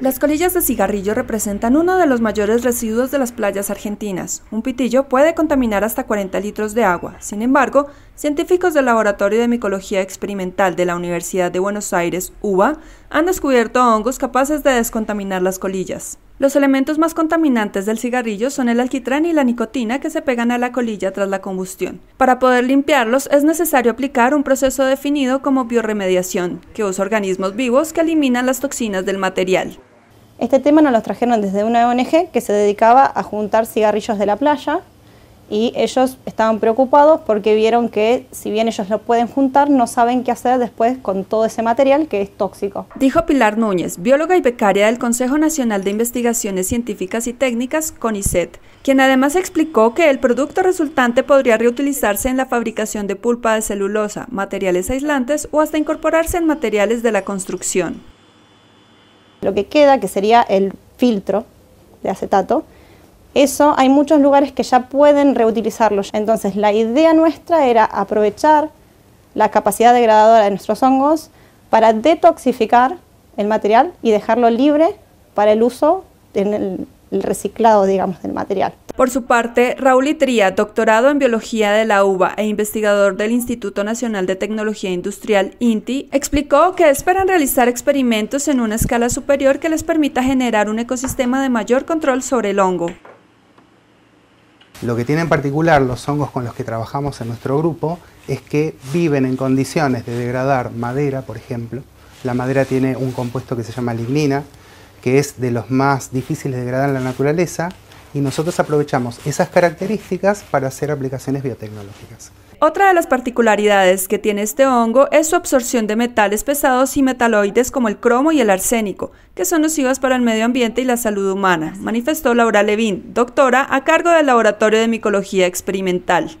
Las colillas de cigarrillo representan uno de los mayores residuos de las playas argentinas. Un pitillo puede contaminar hasta 40 litros de agua. Sin embargo, científicos del Laboratorio de Micología Experimental de la Universidad de Buenos Aires, UBA, han descubierto hongos capaces de descontaminar las colillas. Los elementos más contaminantes del cigarrillo son el alquitrán y la nicotina que se pegan a la colilla tras la combustión. Para poder limpiarlos es necesario aplicar un proceso definido como bioremediación, que usa organismos vivos que eliminan las toxinas del material. Este tema nos lo trajeron desde una ONG que se dedicaba a juntar cigarrillos de la playa y ellos estaban preocupados porque vieron que si bien ellos lo pueden juntar, no saben qué hacer después con todo ese material que es tóxico. Dijo Pilar Núñez, bióloga y becaria del Consejo Nacional de Investigaciones Científicas y Técnicas, CONICET, quien además explicó que el producto resultante podría reutilizarse en la fabricación de pulpa de celulosa, materiales aislantes o hasta incorporarse en materiales de la construcción lo que queda, que sería el filtro de acetato, eso hay muchos lugares que ya pueden reutilizarlo. Entonces la idea nuestra era aprovechar la capacidad degradadora de nuestros hongos para detoxificar el material y dejarlo libre para el uso en el reciclado, digamos, del material. Por su parte, Raúl Itría, doctorado en Biología de la UBA e investigador del Instituto Nacional de Tecnología Industrial, INTI, explicó que esperan realizar experimentos en una escala superior que les permita generar un ecosistema de mayor control sobre el hongo. Lo que tienen en particular los hongos con los que trabajamos en nuestro grupo es que viven en condiciones de degradar madera, por ejemplo. La madera tiene un compuesto que se llama lignina, que es de los más difíciles de degradar en la naturaleza, y nosotros aprovechamos esas características para hacer aplicaciones biotecnológicas. Otra de las particularidades que tiene este hongo es su absorción de metales pesados y metaloides como el cromo y el arsénico, que son nocivas para el medio ambiente y la salud humana, manifestó Laura Levin, doctora a cargo del Laboratorio de Micología Experimental.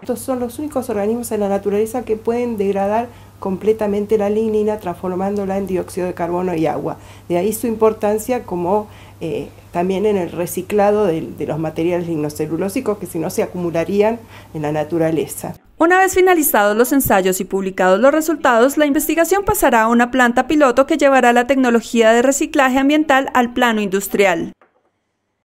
Estos son los únicos organismos en la naturaleza que pueden degradar completamente la lignina transformándola en dióxido de carbono y agua. De ahí su importancia como eh, también en el reciclado de, los materiales lignocelulósicos que si no se acumularían en la naturaleza. Una vez finalizados los ensayos y publicados los resultados, la investigación pasará a una planta piloto que llevará la tecnología de reciclaje ambiental al plano industrial.